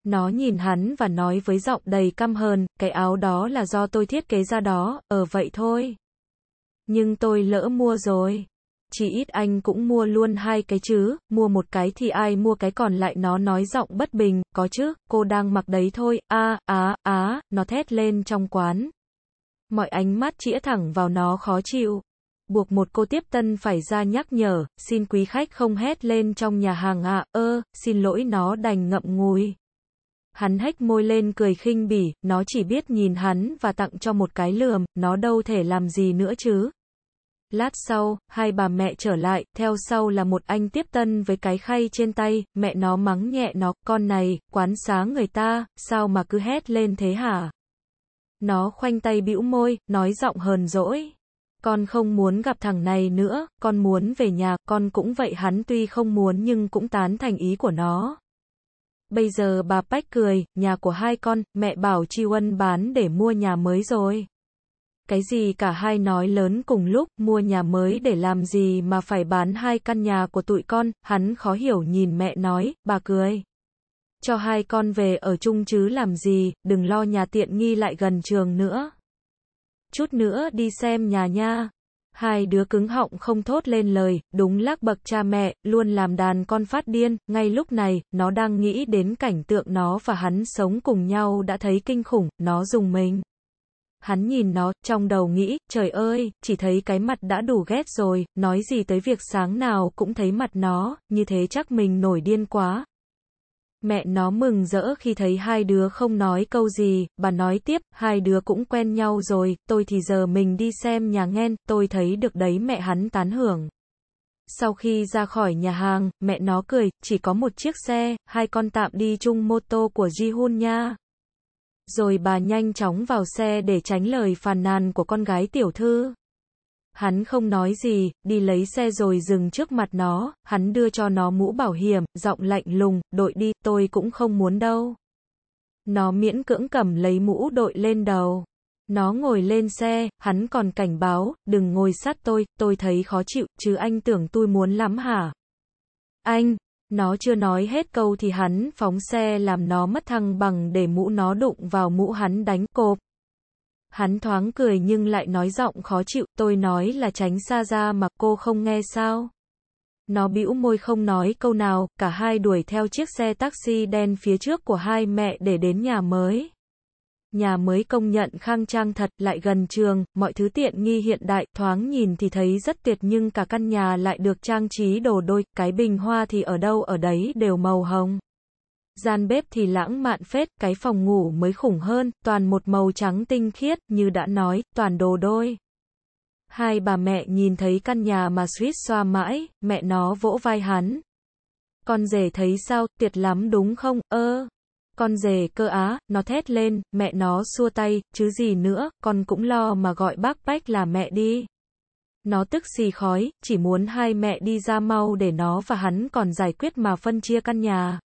nó nhìn hắn và nói với giọng đầy căm hờn, cái áo đó là do tôi thiết kế ra đó, ở ờ, vậy thôi. Nhưng tôi lỡ mua rồi. Chỉ ít anh cũng mua luôn hai cái chứ, mua một cái thì ai mua cái còn lại nó nói giọng bất bình, có chứ, cô đang mặc đấy thôi, a á, á, nó thét lên trong quán. Mọi ánh mắt chĩa thẳng vào nó khó chịu. Buộc một cô tiếp tân phải ra nhắc nhở, xin quý khách không hét lên trong nhà hàng ạ, ơ, xin lỗi nó đành ngậm ngùi. Hắn hách môi lên cười khinh bỉ, nó chỉ biết nhìn hắn và tặng cho một cái lườm, nó đâu thể làm gì nữa chứ. Lát sau, hai bà mẹ trở lại, theo sau là một anh tiếp tân với cái khay trên tay, mẹ nó mắng nhẹ nó, con này, quán xá người ta, sao mà cứ hét lên thế hả? Nó khoanh tay bĩu môi, nói giọng hờn dỗi. Con không muốn gặp thằng này nữa, con muốn về nhà, con cũng vậy hắn tuy không muốn nhưng cũng tán thành ý của nó. Bây giờ bà Bách cười, nhà của hai con, mẹ bảo Chi Huân bán để mua nhà mới rồi. Cái gì cả hai nói lớn cùng lúc, mua nhà mới để làm gì mà phải bán hai căn nhà của tụi con, hắn khó hiểu nhìn mẹ nói, bà cười. Cho hai con về ở chung chứ làm gì, đừng lo nhà tiện nghi lại gần trường nữa. Chút nữa đi xem nhà nha, hai đứa cứng họng không thốt lên lời, đúng lác bậc cha mẹ, luôn làm đàn con phát điên, ngay lúc này, nó đang nghĩ đến cảnh tượng nó và hắn sống cùng nhau đã thấy kinh khủng, nó dùng mình. Hắn nhìn nó, trong đầu nghĩ, trời ơi, chỉ thấy cái mặt đã đủ ghét rồi, nói gì tới việc sáng nào cũng thấy mặt nó, như thế chắc mình nổi điên quá, Mẹ nó mừng rỡ khi thấy hai đứa không nói câu gì, bà nói tiếp, hai đứa cũng quen nhau rồi, tôi thì giờ mình đi xem nhà nghen, tôi thấy được đấy mẹ hắn tán hưởng. Sau khi ra khỏi nhà hàng, mẹ nó cười, chỉ có một chiếc xe, hai con tạm đi chung mô tô của Ji-hun nha. Rồi bà nhanh chóng vào xe để tránh lời phàn nàn của con gái tiểu thư. Hắn không nói gì, đi lấy xe rồi dừng trước mặt nó, hắn đưa cho nó mũ bảo hiểm, giọng lạnh lùng, đội đi, tôi cũng không muốn đâu. Nó miễn cưỡng cầm lấy mũ đội lên đầu. Nó ngồi lên xe, hắn còn cảnh báo, đừng ngồi sát tôi, tôi thấy khó chịu, chứ anh tưởng tôi muốn lắm hả? Anh, nó chưa nói hết câu thì hắn phóng xe làm nó mất thăng bằng để mũ nó đụng vào mũ hắn đánh cộp. Hắn thoáng cười nhưng lại nói giọng khó chịu, tôi nói là tránh xa ra mà cô không nghe sao. Nó bĩu môi không nói câu nào, cả hai đuổi theo chiếc xe taxi đen phía trước của hai mẹ để đến nhà mới. Nhà mới công nhận khang trang thật, lại gần trường, mọi thứ tiện nghi hiện đại, thoáng nhìn thì thấy rất tuyệt nhưng cả căn nhà lại được trang trí đồ đôi, cái bình hoa thì ở đâu ở đấy đều màu hồng gian bếp thì lãng mạn phết, cái phòng ngủ mới khủng hơn, toàn một màu trắng tinh khiết, như đã nói, toàn đồ đôi. Hai bà mẹ nhìn thấy căn nhà mà suýt xoa mãi, mẹ nó vỗ vai hắn. Con rể thấy sao, tuyệt lắm đúng không, ơ. con rể cơ á, nó thét lên, mẹ nó xua tay, chứ gì nữa, con cũng lo mà gọi bác bách là mẹ đi. Nó tức xì khói, chỉ muốn hai mẹ đi ra mau để nó và hắn còn giải quyết mà phân chia căn nhà.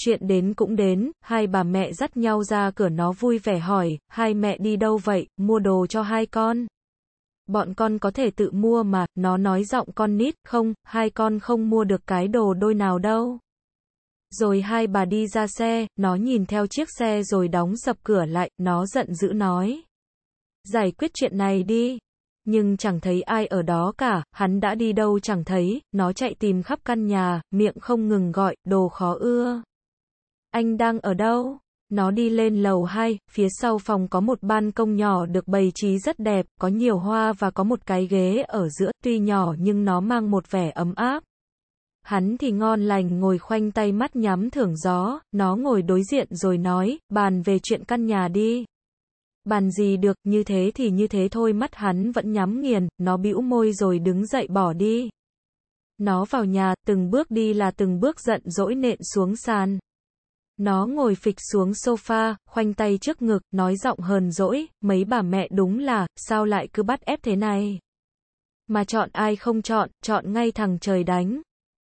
Chuyện đến cũng đến, hai bà mẹ dắt nhau ra cửa nó vui vẻ hỏi, hai mẹ đi đâu vậy, mua đồ cho hai con. Bọn con có thể tự mua mà, nó nói giọng con nít, không, hai con không mua được cái đồ đôi nào đâu. Rồi hai bà đi ra xe, nó nhìn theo chiếc xe rồi đóng sập cửa lại, nó giận dữ nói. Giải quyết chuyện này đi. Nhưng chẳng thấy ai ở đó cả, hắn đã đi đâu chẳng thấy, nó chạy tìm khắp căn nhà, miệng không ngừng gọi, đồ khó ưa. Anh đang ở đâu? Nó đi lên lầu 2, phía sau phòng có một ban công nhỏ được bày trí rất đẹp, có nhiều hoa và có một cái ghế ở giữa, tuy nhỏ nhưng nó mang một vẻ ấm áp. Hắn thì ngon lành ngồi khoanh tay mắt nhắm thưởng gió, nó ngồi đối diện rồi nói, bàn về chuyện căn nhà đi. Bàn gì được, như thế thì như thế thôi mắt hắn vẫn nhắm nghiền, nó bĩu môi rồi đứng dậy bỏ đi. Nó vào nhà, từng bước đi là từng bước giận dỗi nện xuống sàn. Nó ngồi phịch xuống sofa, khoanh tay trước ngực, nói giọng hờn dỗi, mấy bà mẹ đúng là, sao lại cứ bắt ép thế này? Mà chọn ai không chọn, chọn ngay thằng trời đánh.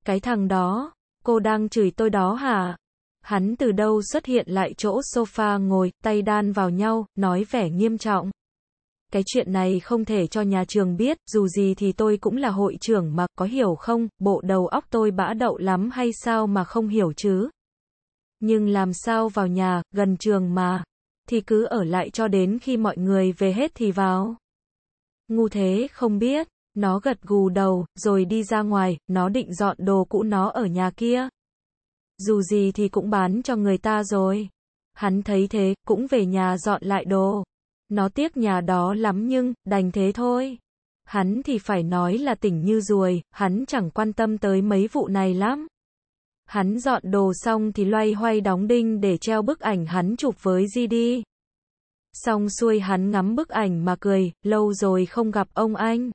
Cái thằng đó, cô đang chửi tôi đó hả? Hắn từ đâu xuất hiện lại chỗ sofa ngồi, tay đan vào nhau, nói vẻ nghiêm trọng. Cái chuyện này không thể cho nhà trường biết, dù gì thì tôi cũng là hội trưởng mà, có hiểu không, bộ đầu óc tôi bã đậu lắm hay sao mà không hiểu chứ? nhưng làm sao vào nhà, gần trường mà, thì cứ ở lại cho đến khi mọi người về hết thì vào. Ngu thế không biết, nó gật gù đầu, rồi đi ra ngoài, nó định dọn đồ cũ nó ở nhà kia. Dù gì thì cũng bán cho người ta rồi. Hắn thấy thế, cũng về nhà dọn lại đồ. Nó tiếc nhà đó lắm nhưng, đành thế thôi. Hắn thì phải nói là tỉnh như ruồi, hắn chẳng quan tâm tới mấy vụ này lắm. Hắn dọn đồ xong thì loay hoay đóng đinh để treo bức ảnh hắn chụp với GD. Xong xuôi hắn ngắm bức ảnh mà cười, lâu rồi không gặp ông anh.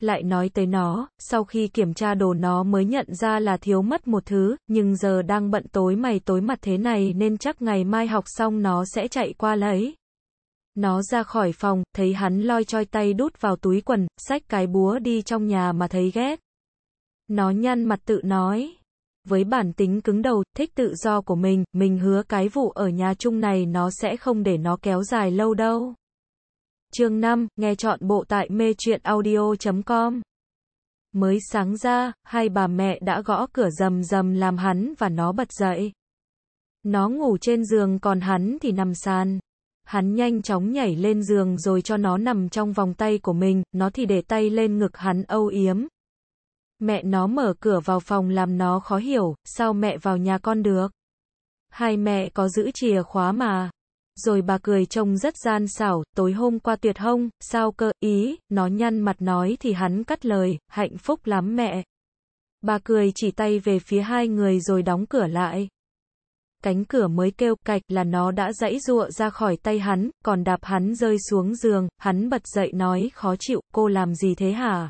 Lại nói tới nó, sau khi kiểm tra đồ nó mới nhận ra là thiếu mất một thứ, nhưng giờ đang bận tối mày tối mặt thế này nên chắc ngày mai học xong nó sẽ chạy qua lấy. Nó ra khỏi phòng, thấy hắn loi choi tay đút vào túi quần, xách cái búa đi trong nhà mà thấy ghét. Nó nhăn mặt tự nói. Với bản tính cứng đầu, thích tự do của mình, mình hứa cái vụ ở nhà chung này nó sẽ không để nó kéo dài lâu đâu. Chương 5, nghe chọn bộ tại mê truyện audio.com Mới sáng ra, hai bà mẹ đã gõ cửa rầm rầm làm hắn và nó bật dậy. Nó ngủ trên giường còn hắn thì nằm sàn. Hắn nhanh chóng nhảy lên giường rồi cho nó nằm trong vòng tay của mình, nó thì để tay lên ngực hắn âu yếm, Mẹ nó mở cửa vào phòng làm nó khó hiểu, sao mẹ vào nhà con được? Hai mẹ có giữ chìa khóa mà. Rồi bà cười trông rất gian xảo, tối hôm qua tuyệt hông, sao cơ, ý, nó nhăn mặt nói thì hắn cắt lời, hạnh phúc lắm mẹ. Bà cười chỉ tay về phía hai người rồi đóng cửa lại. Cánh cửa mới kêu cạch là nó đã dãy ruộng ra khỏi tay hắn, còn đạp hắn rơi xuống giường, hắn bật dậy nói khó chịu, cô làm gì thế hả?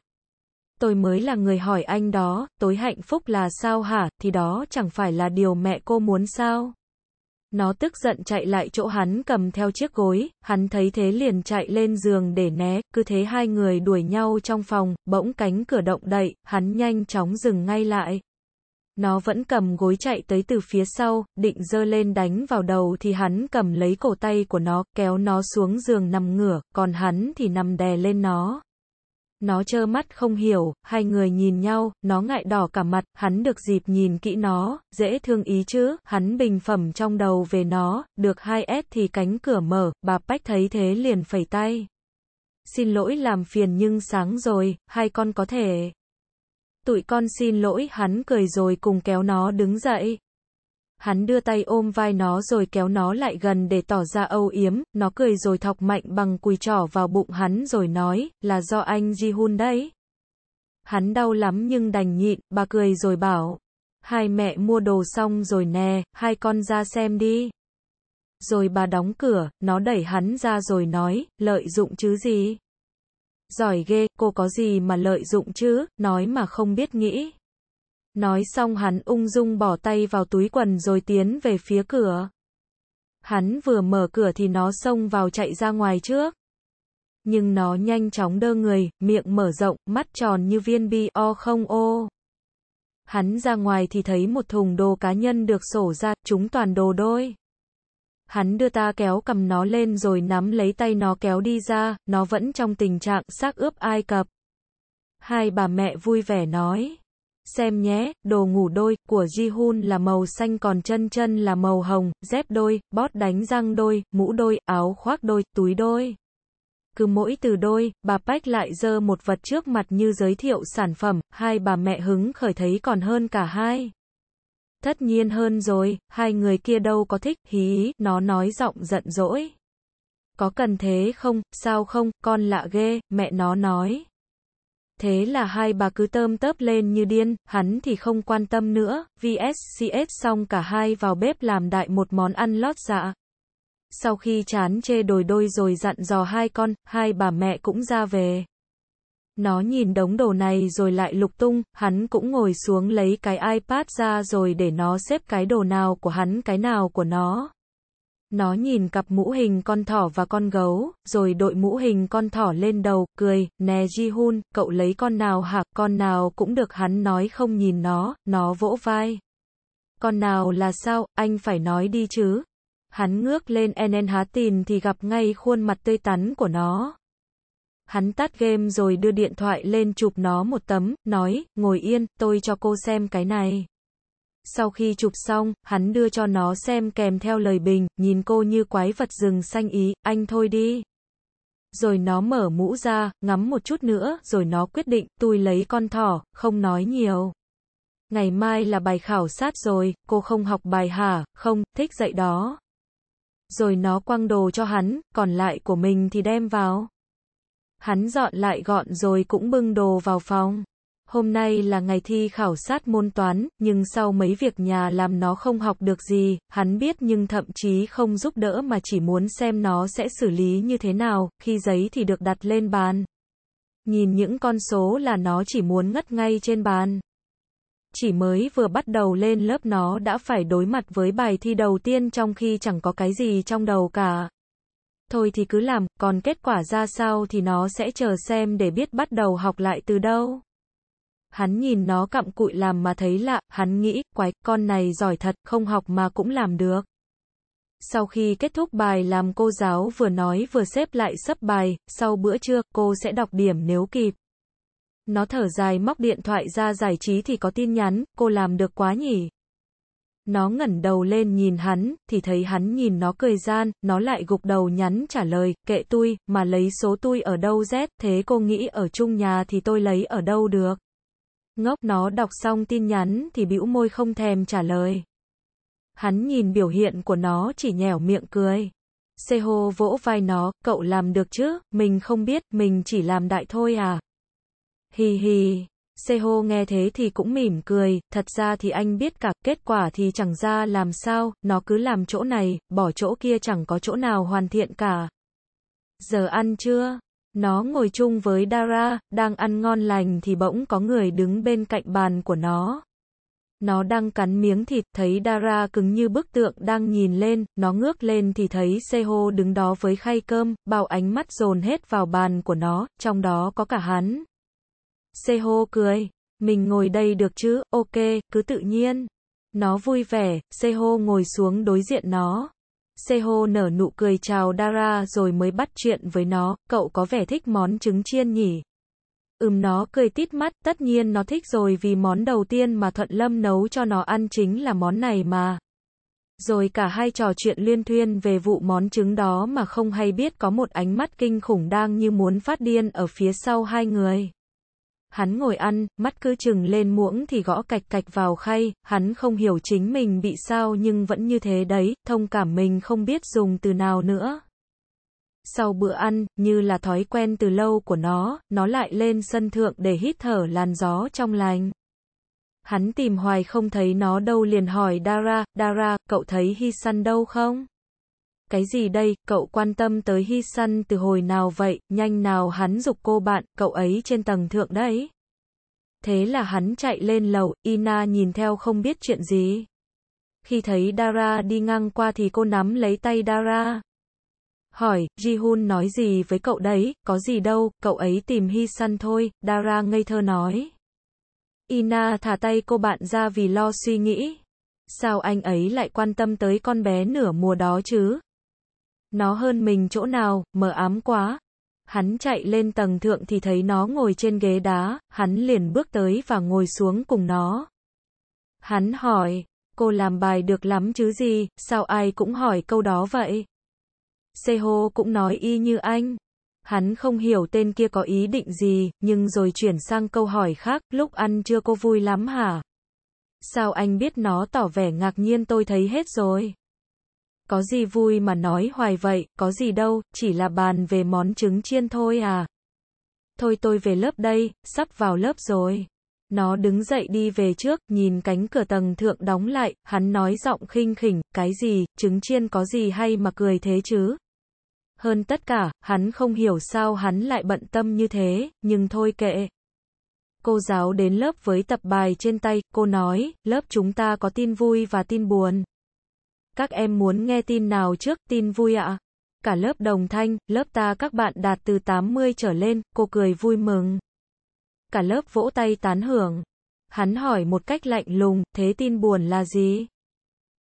tôi mới là người hỏi anh đó, tối hạnh phúc là sao hả, thì đó chẳng phải là điều mẹ cô muốn sao. Nó tức giận chạy lại chỗ hắn cầm theo chiếc gối, hắn thấy thế liền chạy lên giường để né, cứ thế hai người đuổi nhau trong phòng, bỗng cánh cửa động đậy, hắn nhanh chóng dừng ngay lại. Nó vẫn cầm gối chạy tới từ phía sau, định dơ lên đánh vào đầu thì hắn cầm lấy cổ tay của nó, kéo nó xuống giường nằm ngửa, còn hắn thì nằm đè lên nó. Nó trơ mắt không hiểu, hai người nhìn nhau, nó ngại đỏ cả mặt, hắn được dịp nhìn kỹ nó, dễ thương ý chứ, hắn bình phẩm trong đầu về nó, được 2S thì cánh cửa mở, bà Bách thấy thế liền phẩy tay. Xin lỗi làm phiền nhưng sáng rồi, hai con có thể. Tụi con xin lỗi hắn cười rồi cùng kéo nó đứng dậy hắn đưa tay ôm vai nó rồi kéo nó lại gần để tỏ ra âu yếm, nó cười rồi thọc mạnh bằng cùi trỏ vào bụng hắn rồi nói, là do anh Ji-hun đấy. Hắn đau lắm nhưng đành nhịn, bà cười rồi bảo, hai mẹ mua đồ xong rồi nè, hai con ra xem đi. Rồi bà đóng cửa, nó đẩy hắn ra rồi nói, lợi dụng chứ gì. Giỏi ghê, cô có gì mà lợi dụng chứ, nói mà không biết nghĩ. Nói xong hắn ung dung bỏ tay vào túi quần rồi tiến về phía cửa. Hắn vừa mở cửa thì nó xông vào chạy ra ngoài trước. Nhưng nó nhanh chóng đơ người, miệng mở rộng, mắt tròn như viên bi o không ô. Hắn ra ngoài thì thấy một thùng đồ cá nhân được sổ ra, chúng toàn đồ đôi. Hắn đưa ta kéo cầm nó lên rồi nắm lấy tay nó kéo đi ra, nó vẫn trong tình trạng xác ướp Ai Cập. Hai bà mẹ vui vẻ nói. Xem nhé, đồ ngủ đôi của Ji-hun là màu xanh còn chân chân là màu hồng, dép đôi, bót đánh răng đôi, mũ đôi, áo khoác đôi, túi đôi. Cứ mỗi từ đôi, bà Bách lại dơ một vật trước mặt như giới thiệu sản phẩm, hai bà mẹ hứng khởi thấy còn hơn cả hai. Tất nhiên hơn rồi, hai người kia đâu có thích, hí ý, nó nói giọng giận dỗi. Có cần thế không, sao không, con lạ ghê, mẹ nó nói. Thế là hai bà cứ tơm tớp lên như điên, hắn thì không quan tâm nữa, VSCS xong cả hai vào bếp làm đại một món ăn lót dạ. Sau khi chán chê đồi đôi rồi dặn dò hai con, hai bà mẹ cũng ra về. Nó nhìn đống đồ này rồi lại lục tung, hắn cũng ngồi xuống lấy cái iPad ra rồi để nó xếp cái đồ nào của hắn cái nào của nó. Nó nhìn cặp mũ hình con thỏ và con gấu, rồi đội mũ hình con thỏ lên đầu, cười, nè Ji-hun, cậu lấy con nào hả, con nào cũng được hắn nói không nhìn nó, nó vỗ vai. Con nào là sao, anh phải nói đi chứ. Hắn ngước lên NN há tìm thì gặp ngay khuôn mặt tươi tắn của nó. Hắn tắt game rồi đưa điện thoại lên chụp nó một tấm, nói, ngồi yên, tôi cho cô xem cái này. Sau khi chụp xong, hắn đưa cho nó xem kèm theo lời bình, nhìn cô như quái vật rừng xanh ý, anh thôi đi. Rồi nó mở mũ ra, ngắm một chút nữa, rồi nó quyết định, tôi lấy con thỏ, không nói nhiều. Ngày mai là bài khảo sát rồi, cô không học bài hả, không, thích dạy đó. Rồi nó quăng đồ cho hắn, còn lại của mình thì đem vào. Hắn dọn lại gọn rồi cũng bưng đồ vào phòng. Hôm nay là ngày thi khảo sát môn toán, nhưng sau mấy việc nhà làm nó không học được gì, hắn biết nhưng thậm chí không giúp đỡ mà chỉ muốn xem nó sẽ xử lý như thế nào, khi giấy thì được đặt lên bàn. Nhìn những con số là nó chỉ muốn ngất ngay trên bàn. Chỉ mới vừa bắt đầu lên lớp nó đã phải đối mặt với bài thi đầu tiên trong khi chẳng có cái gì trong đầu cả. Thôi thì cứ làm, còn kết quả ra sao thì nó sẽ chờ xem để biết bắt đầu học lại từ đâu hắn nhìn nó cặm cụi làm mà thấy lạ, hắn nghĩ, quái, con này giỏi thật, không học mà cũng làm được. Sau khi kết thúc bài làm cô giáo vừa nói vừa xếp lại sấp bài, sau bữa trưa, cô sẽ đọc điểm nếu kịp. Nó thở dài móc điện thoại ra giải trí thì có tin nhắn, cô làm được quá nhỉ. Nó ngẩn đầu lên nhìn hắn, thì thấy hắn nhìn nó cười gian, nó lại gục đầu nhắn trả lời, kệ tôi, mà lấy số tôi ở đâu Z, thế cô nghĩ ở chung nhà thì tôi lấy ở đâu được. Ngốc nó đọc xong tin nhắn thì bĩu môi không thèm trả lời. Hắn nhìn biểu hiện của nó chỉ nhẻo miệng cười. Seho vỗ vai nó, cậu làm được chứ, mình không biết, mình chỉ làm đại thôi à. Hì hì, Seho nghe thế thì cũng mỉm cười, thật ra thì anh biết cả, kết quả thì chẳng ra làm sao, nó cứ làm chỗ này, bỏ chỗ kia chẳng có chỗ nào hoàn thiện cả. Giờ ăn chưa? Nó ngồi chung với Dara, đang ăn ngon lành thì bỗng có người đứng bên cạnh bàn của nó. Nó đang cắn miếng thịt, thấy Dara cứng như bức tượng đang nhìn lên, nó ngước lên thì thấy Seho đứng đó với khay cơm, bao ánh mắt dồn hết vào bàn của nó, trong đó có cả hắn. Seho cười, mình ngồi đây được chứ, ok, cứ tự nhiên. Nó vui vẻ, Seho ngồi xuống đối diện nó. Seho nở nụ cười chào Dara rồi mới bắt chuyện với nó, cậu có vẻ thích món trứng chiên nhỉ? Ừm nó cười tít mắt, tất nhiên nó thích rồi vì món đầu tiên mà Thuận Lâm nấu cho nó ăn chính là món này mà. Rồi cả hai trò chuyện liên thuyên về vụ món trứng đó mà không hay biết có một ánh mắt kinh khủng đang như muốn phát điên ở phía sau hai người. Hắn ngồi ăn, mắt cứ chừng lên muỗng thì gõ cạch cạch vào khay, hắn không hiểu chính mình bị sao nhưng vẫn như thế đấy, thông cảm mình không biết dùng từ nào nữa. Sau bữa ăn, như là thói quen từ lâu của nó, nó lại lên sân thượng để hít thở làn gió trong lành. Hắn tìm hoài không thấy nó đâu liền hỏi Dara, Dara, cậu thấy Hisan đâu không? Cái gì đây, cậu quan tâm tới hy Săn từ hồi nào vậy, nhanh nào hắn dục cô bạn, cậu ấy trên tầng thượng đấy. Thế là hắn chạy lên lầu, Ina nhìn theo không biết chuyện gì. Khi thấy Dara đi ngang qua thì cô nắm lấy tay Dara. Hỏi, Jihun nói gì với cậu đấy, có gì đâu, cậu ấy tìm hy Săn thôi, Dara ngây thơ nói. Ina thả tay cô bạn ra vì lo suy nghĩ. Sao anh ấy lại quan tâm tới con bé nửa mùa đó chứ? Nó hơn mình chỗ nào, mờ ám quá. Hắn chạy lên tầng thượng thì thấy nó ngồi trên ghế đá, hắn liền bước tới và ngồi xuống cùng nó. Hắn hỏi, cô làm bài được lắm chứ gì, sao ai cũng hỏi câu đó vậy? Seho cũng nói y như anh. Hắn không hiểu tên kia có ý định gì, nhưng rồi chuyển sang câu hỏi khác, lúc ăn chưa cô vui lắm hả? Sao anh biết nó tỏ vẻ ngạc nhiên tôi thấy hết rồi? có gì vui mà nói hoài vậy, có gì đâu, chỉ là bàn về món trứng chiên thôi à. Thôi tôi về lớp đây, sắp vào lớp rồi. Nó đứng dậy đi về trước, nhìn cánh cửa tầng thượng đóng lại, hắn nói giọng khinh khỉnh, cái gì, trứng chiên có gì hay mà cười thế chứ. Hơn tất cả, hắn không hiểu sao hắn lại bận tâm như thế, nhưng thôi kệ. Cô giáo đến lớp với tập bài trên tay, cô nói, lớp chúng ta có tin vui và tin buồn các em muốn nghe tin nào trước, tin vui ạ. Cả lớp đồng thanh, lớp ta các bạn đạt từ 80 trở lên, cô cười vui mừng. Cả lớp vỗ tay tán hưởng. Hắn hỏi một cách lạnh lùng, thế tin buồn là gì?